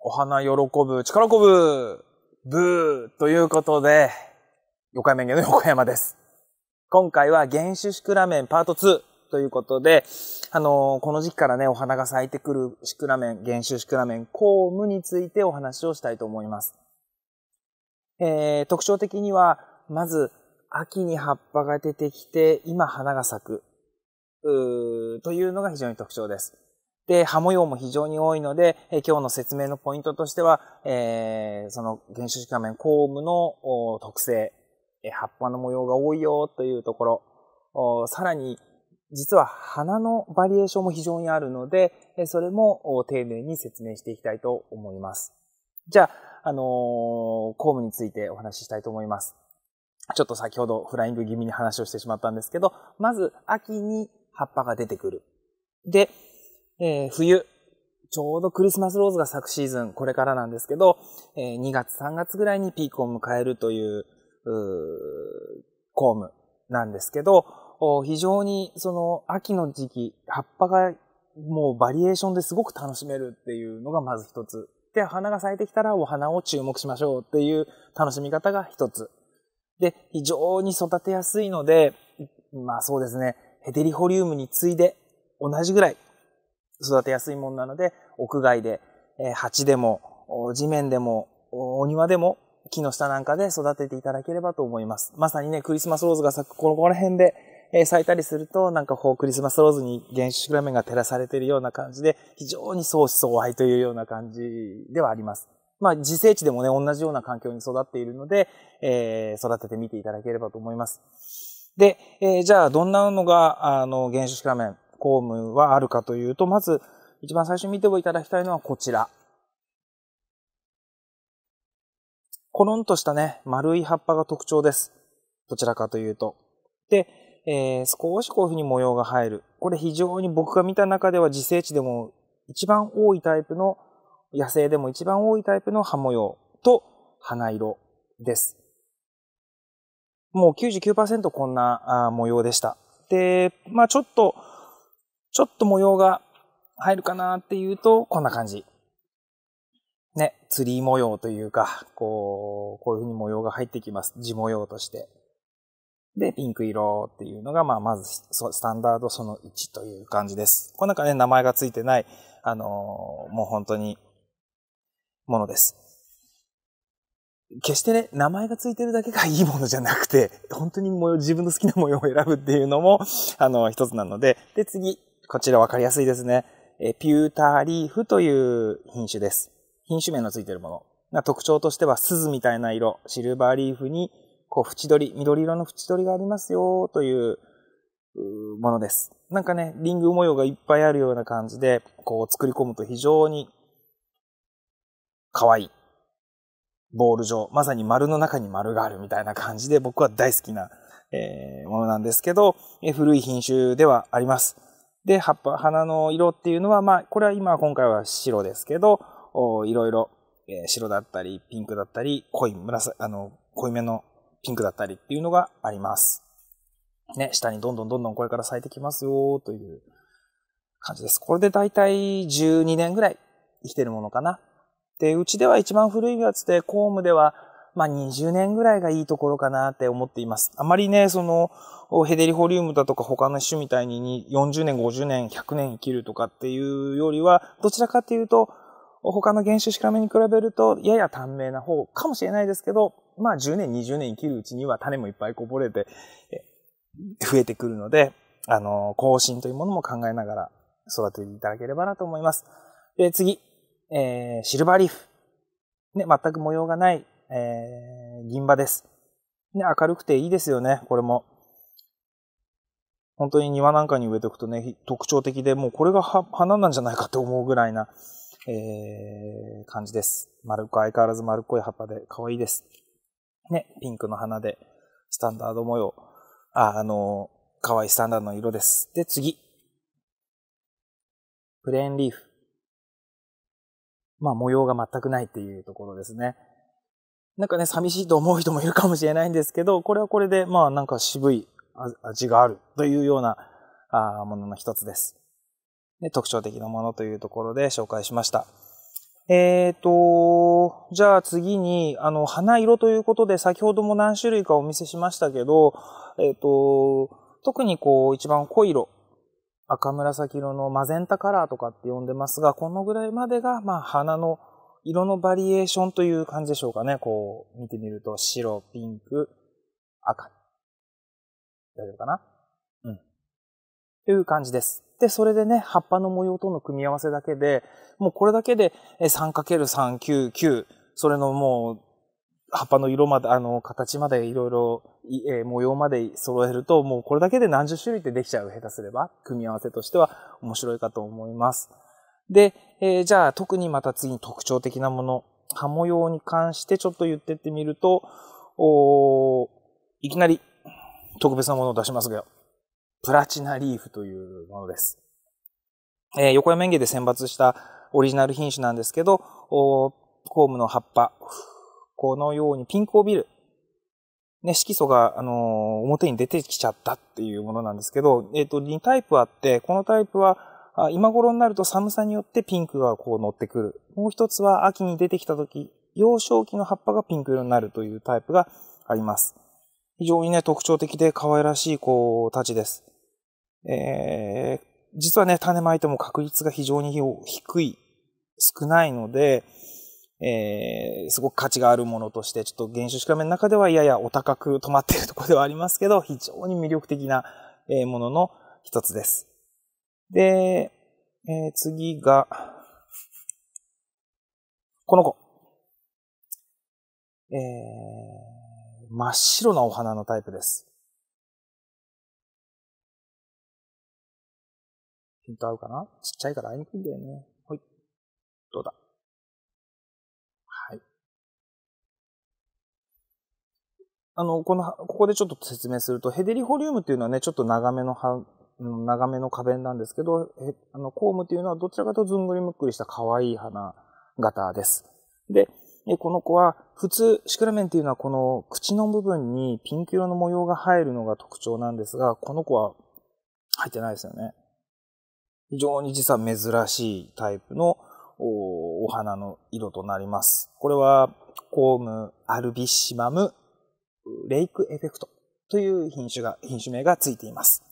お花喜ぶ、力こぶ、ブーということで、横山家の横山です。今回は原種シクラメンパート2ということで、あのー、この時期からね、お花が咲いてくるシクラメン、原種シクラメン、公務についてお話をしたいと思います。えー、特徴的には、まず、秋に葉っぱが出てきて、今花が咲く、というのが非常に特徴です。で、葉模様も非常に多いので、え今日の説明のポイントとしては、えー、その原種子仮面コームの特性、葉っぱの模様が多いよというところ、さらに、実は花のバリエーションも非常にあるので、それも丁寧に説明していきたいと思います。じゃあ、あのー、公務についてお話ししたいと思います。ちょっと先ほどフライング気味に話をしてしまったんですけど、まず秋に葉っぱが出てくる。で、えー、冬、ちょうどクリスマスローズが昨シーズン、これからなんですけど、えー、2月3月ぐらいにピークを迎えるという、う公務なんですけど、非常にその秋の時期、葉っぱがもうバリエーションですごく楽しめるっていうのがまず一つ。で、花が咲いてきたらお花を注目しましょうっていう楽しみ方が一つ。で、非常に育てやすいので、まあそうですね、ヘデリホリウムに次いで同じぐらい育てやすいもんなので、屋外で、え鉢でも、地面でも、お庭でも、木の下なんかで育てていただければと思います。まさにね、クリスマスローズが咲く、ここら辺で、え咲いたりすると、なんかこう、クリスマスローズに原ラメンが照らされているような感じで、非常に相思相愛というような感じではあります。まあ、自生地でもね、同じような環境に育っているので、えー、育ててみていただければと思います。で、えー、じゃあ、どんなのが、あの、原種クラメン公務はあるかというと、まず一番最初に見ていただきたいのはこちら。コロンとしたね、丸い葉っぱが特徴です。どちらかというと。で、えー、少しこういうふうに模様が入る。これ非常に僕が見た中では自生地でも一番多いタイプの、野生でも一番多いタイプの葉模様と花色です。もう99%こんな模様でした。で、まあちょっとちょっと模様が入るかなっていうと、こんな感じ。ね、ツリー模様というか、こう、こういう風に模様が入ってきます。地模様として。で、ピンク色っていうのが、まあ、まず、スタンダードその1という感じです。この中ね、名前が付いてない、あのー、もう本当に、ものです。決してね、名前が付いてるだけがいいものじゃなくて、本当に模様、自分の好きな模様を選ぶっていうのも、あの、一つなので、で、次、こちらわかりやすいですね。えピューターリーフという品種です。品種名のついているものが特徴としては鈴みたいな色、シルバーリーフにこう縁取り、緑色の縁取りがありますよというものです。なんかね、リング模様がいっぱいあるような感じで、こう作り込むと非常に可愛い。ボール状。まさに丸の中に丸があるみたいな感じで僕は大好きな、えー、ものなんですけど、え古い品種ではあります。で、葉っぱ、花の色っていうのは、まあ、これは今、今回は白ですけど、いろいろ、えー、白だったり、ピンクだったり、濃い紫、あの、濃いめのピンクだったりっていうのがあります。ね、下にどんどんどんどんこれから咲いてきますよという感じです。これでだいたい12年ぐらい生きてるものかな。で、うちでは一番古いやつで、コームではまあ、20年ぐらいがいいところかなって思っています。あまりね、その、ヘデリホリウムだとか他の種みたいに40年、50年、100年生きるとかっていうよりは、どちらかっていうと、他の原種シかラメに比べると、やや短命な方かもしれないですけど、まあ10年、20年生きるうちには種もいっぱいこぼれて、増えてくるので、あの、更新というものも考えながら育てていただければなと思います。で、次、えー、シルバーリーフ。ね、全く模様がないえー、銀歯です。ね、明るくていいですよね、これも。本当に庭なんかに植えておくとね、特徴的で、もうこれが花なんじゃないかと思うぐらいな、えー、感じです。丸く、相変わらず丸っこい葉っぱで可愛いです。ね、ピンクの花で、スタンダード模様。あ、あの可愛いスタンダードの色です。で、次。プレーンリーフ。まあ、模様が全くないっていうところですね。なんかね、寂しいと思う人もいるかもしれないんですけど、これはこれで、まあなんか渋い味があるというようなあものの一つです。で特徴的なものというところで紹介しました。えっ、ー、と、じゃあ次に、あの、花色ということで先ほども何種類かお見せしましたけど、えっ、ー、と、特にこう一番濃い色、赤紫色のマゼンタカラーとかって呼んでますが、このぐらいまでが、まあ花の色のバリエーションという感じでしょうかね。こう、見てみると、白、ピンク、赤。大丈夫かなうん。という感じです。で、それでね、葉っぱの模様との組み合わせだけで、もうこれだけで 3×399、それのもう、葉っぱの色まで、あの、形までいろいろ、え模様まで揃えると、もうこれだけで何十種類ってできちゃう、下手すれば、組み合わせとしては面白いかと思います。で、えー、じゃあ特にまた次に特徴的なもの、葉模様に関してちょっと言ってってみると、おいきなり特別なものを出しますが、プラチナリーフというものです。えー、横山園芸で選抜したオリジナル品種なんですけど、おコームの葉っぱ、このようにピンクオビル。ね、色素が、あのー、表に出てきちゃったっていうものなんですけど、えっ、ー、と、2タイプあって、このタイプは、今頃になると寒さによってピンクがこう乗ってくる。もう一つは秋に出てきた時、幼少期の葉っぱがピンク色になるというタイプがあります。非常にね、特徴的で可愛らしい子たちです。えー、実はね、種まいても確率が非常に低い、少ないので、えー、すごく価値があるものとして、ちょっと原種シカメの中ではややお高く止まっているところではありますけど、非常に魅力的なものの一つです。で、えー、次が、この子。えー、真っ白なお花のタイプです。ピント合うかなちっちゃいから合いにくいんだよね。はい。どうだはい。あの、この、ここでちょっと説明すると、ヘデリホリウムっていうのはね、ちょっと長めの葉長めの花弁なんですけど、あの、コームというのはどちらかとずんぐりむっくりした可愛い花型です。で、この子は普通、シクラメンっていうのはこの口の部分にピンク色の模様が入るのが特徴なんですが、この子は入ってないですよね。非常に実は珍しいタイプのお花の色となります。これはコームアルビシマムレイクエフェクトという品種が、品種名がついています。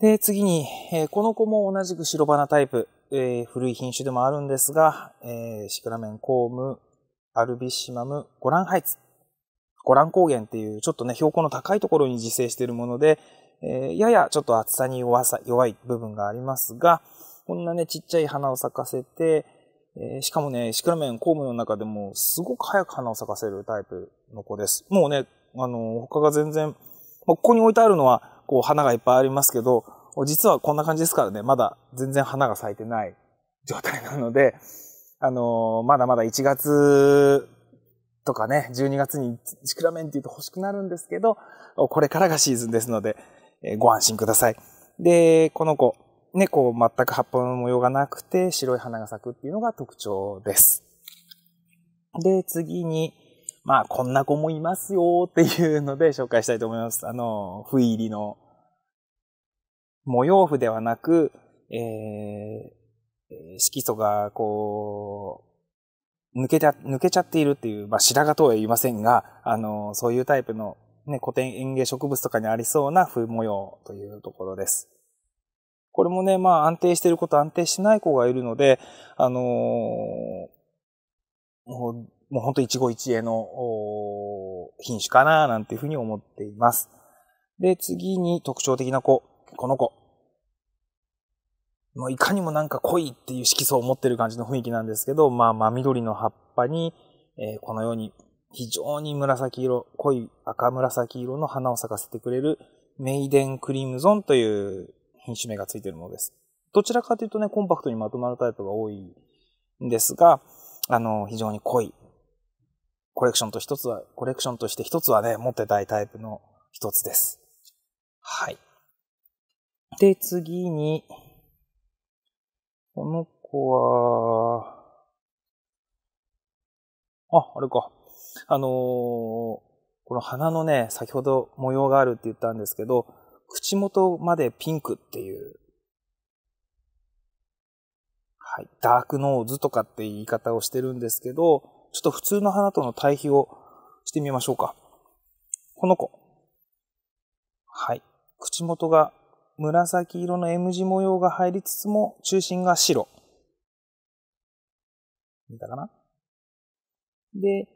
で、次に、えー、この子も同じく白花タイプ、えー、古い品種でもあるんですが、えー、シクラメンコーム、アルビシマム、ゴランハイツ、ゴラン高原っていうちょっとね、標高の高いところに自生しているもので、えー、ややちょっと厚さに弱さ、弱い部分がありますが、こんなね、ちっちゃい花を咲かせて、えー、しかもね、シクラメンコームの中でもすごく早く花を咲かせるタイプの子です。もうね、あの、他が全然ここに置いてあるのは、こう花がいっぱいありますけど、実はこんな感じですからね、まだ全然花が咲いてない状態なので、あのー、まだまだ1月とかね、12月にシクラメンティーと欲しくなるんですけど、これからがシーズンですので、えー、ご安心ください。で、この子、ね、こう全く葉っぱの模様がなくて白い花が咲くっていうのが特徴です。で、次に、まあ、こんな子もいますよっていうので紹介したいと思います。あの、不入りの。模様符ではなく、えー、色素が、こう、抜けちゃ、抜けちゃっているっていう、まあ、白髪とは言いませんが、あの、そういうタイプの、ね、古典園芸植物とかにありそうな風模様というところです。これもね、まあ、安定してること安定しない子がいるので、あのーもうほんと一期一会の品種かななんていうふうに思っています。で、次に特徴的な子、この子。もういかにもなんか濃いっていう色素を持ってる感じの雰囲気なんですけど、まあ緑の葉っぱに、えー、このように非常に紫色、濃い赤紫色の花を咲かせてくれるメイデンクリームゾンという品種名がついているものです。どちらかというとね、コンパクトにまとまるタイプが多いんですが、あの、非常に濃いコレクションと一つは、コレクションとして一つはね、持ってたいタイプの一つです。はい。で、次に、この子は、あ、あれか。あのー、この花のね、先ほど模様があるって言ったんですけど、口元までピンクっていう、はい、ダークノーズとかって言い方をしてるんですけど、ちょっと普通の花との対比をしてみましょうか。この子。はい。口元が紫色の M 字模様が入りつつも、中心が白。見たかなで、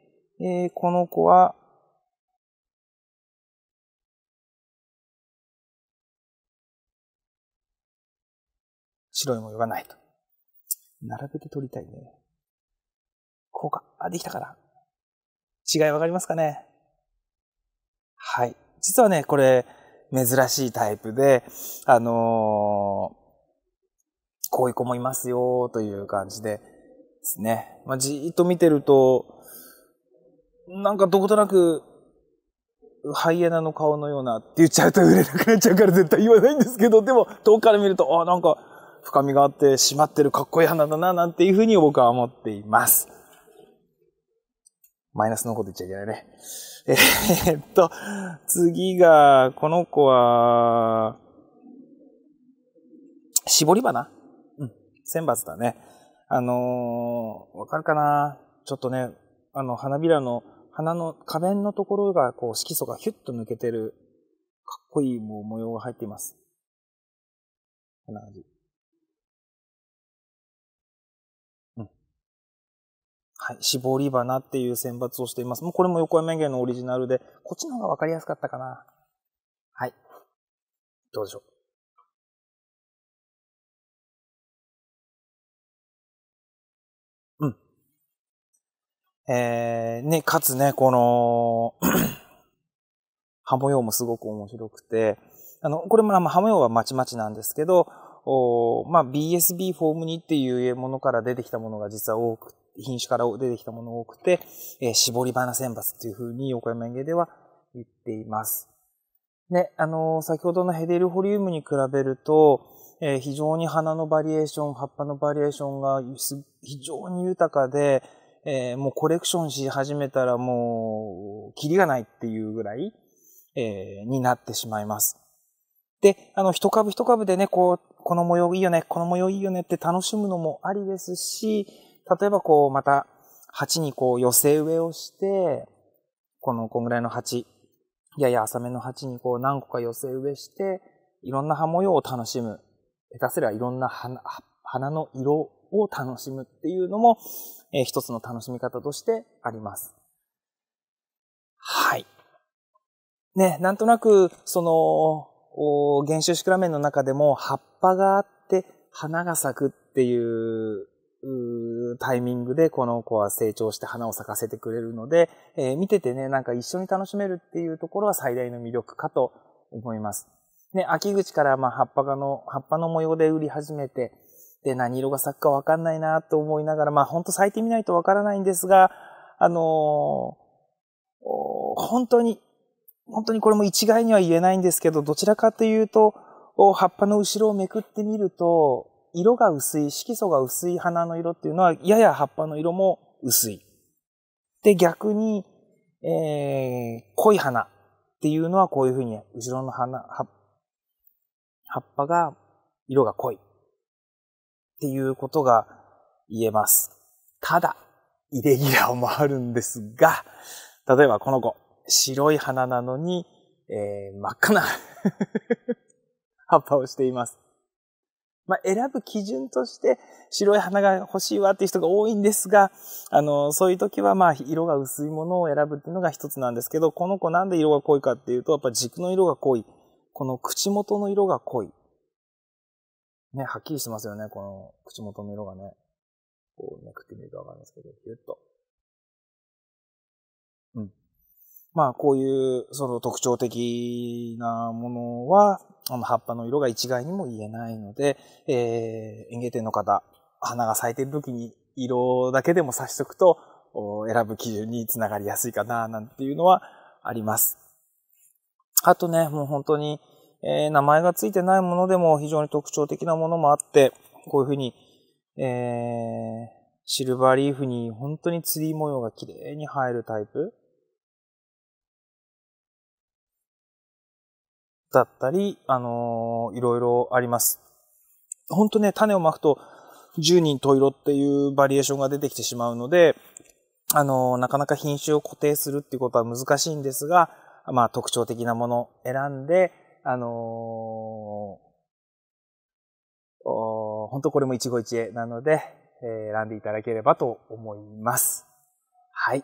えー、この子は、白い模様がないと。並べて撮りたいね。こうか。あ、できたかな。違いわかりますかねはい。実はね、これ、珍しいタイプで、あのー、こういう子もいますよ、という感じでですね。まあ、じっと見てると、なんかどことなく、ハイエナの顔のようなって言っちゃうと売れなくなっちゃうから絶対言わないんですけど、でも遠くから見ると、あ、なんか深みがあって締まってるかっこいい花だな、なんていうふうに僕は思っています。マイナスのこと言っちゃいけないね。えー、っと、次が、この子は、絞り花うん。選抜だね。あのー、わかるかなちょっとね、あの、花びらの、花の花弁のところが、こう、色素がヒュッと抜けてる、かっこいいもう模様が入っています。こんな感じ。絞り花っていう選抜をしています。もうこれも横山園芸のオリジナルで、こっちの方がわかりやすかったかな。はい。どうでしょう。うん。えー、ね、かつね、この葉模様もすごく面白くて、あの、これも、まあ、模様はまちまちなんですけど、まあ、BSB フォーム2っていうものから出てきたものが実は多く、品種から出てきたものが多くて、えー、絞り花選抜っていうふうに横山園芸では言っています。ね、あのー、先ほどのヘデルホリウムに比べると、えー、非常に花のバリエーション、葉っぱのバリエーションが非常に豊かで、えー、もうコレクションし始めたらもう、キリがないっていうぐらい、えー、になってしまいます。で、あの、一株一株でね、こう、この模様いいよね、この模様いいよねって楽しむのもありですし、例えばこう、また、鉢にこう、寄せ植えをして、この、こんぐらいの鉢、やや浅めの鉢にこう、何個か寄せ植えして、いろんな葉模様を楽しむ。下手すりゃいろんな花、花の色を楽しむっていうのも、えー、一つの楽しみ方としてあります。はい。ね、なんとなく、その、原種シクラメンの中でも葉っぱがあって花が咲くっていうタイミングでこの子は成長して花を咲かせてくれるので、えー、見ててね、なんか一緒に楽しめるっていうところは最大の魅力かと思います。ね、秋口からまあ葉っぱがの、葉っぱの模様で売り始めて、で、何色が咲くかわかんないなと思いながら、まあほんと咲いてみないとわからないんですが、あのー、本当に本当にこれも一概には言えないんですけど、どちらかというと、葉っぱの後ろをめくってみると、色が薄い、色素が薄い花の色っていうのは、やや葉っぱの色も薄い。で、逆に、えー、濃い花っていうのはこういうふうに、後ろの花、葉っぱが、色が濃い。っていうことが言えます。ただ、イレギュラーもあるんですが、例えばこの子。白い花なのに、えー、真っ赤な 葉っぱをしています。まあ、選ぶ基準として白い花が欲しいわっていう人が多いんですが、あの、そういう時はまあ、色が薄いものを選ぶっていうのが一つなんですけど、この子なんで色が濃いかっていうと、やっぱ軸の色が濃い。この口元の色が濃い。ね、はっきりしてますよね、この口元の色がね。こうめくってみるとわかるんですけど、ぎゅっと。うん。まあ、こういう、その特徴的なものは、あの、葉っぱの色が一概にも言えないので、えー、園芸店の方、花が咲いてる時に色だけでも差しとくと、選ぶ基準につながりやすいかな、なんていうのはあります。あとね、もう本当に、えー、名前がついてないものでも非常に特徴的なものもあって、こういうふうに、えー、シルバーリーフに本当にツリー模様が綺麗に入るタイプ。だったり、あのー、いろいろあります。ほんとね、種をまくと十人十色っていうバリエーションが出てきてしまうので、あのー、なかなか品種を固定するっていうことは難しいんですが、まあ特徴的なものを選んで、あのー、お本当これも一期一会なので、えー、選んでいただければと思います。はい。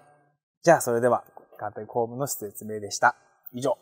じゃあそれでは、鑑定公務の説明でした。以上。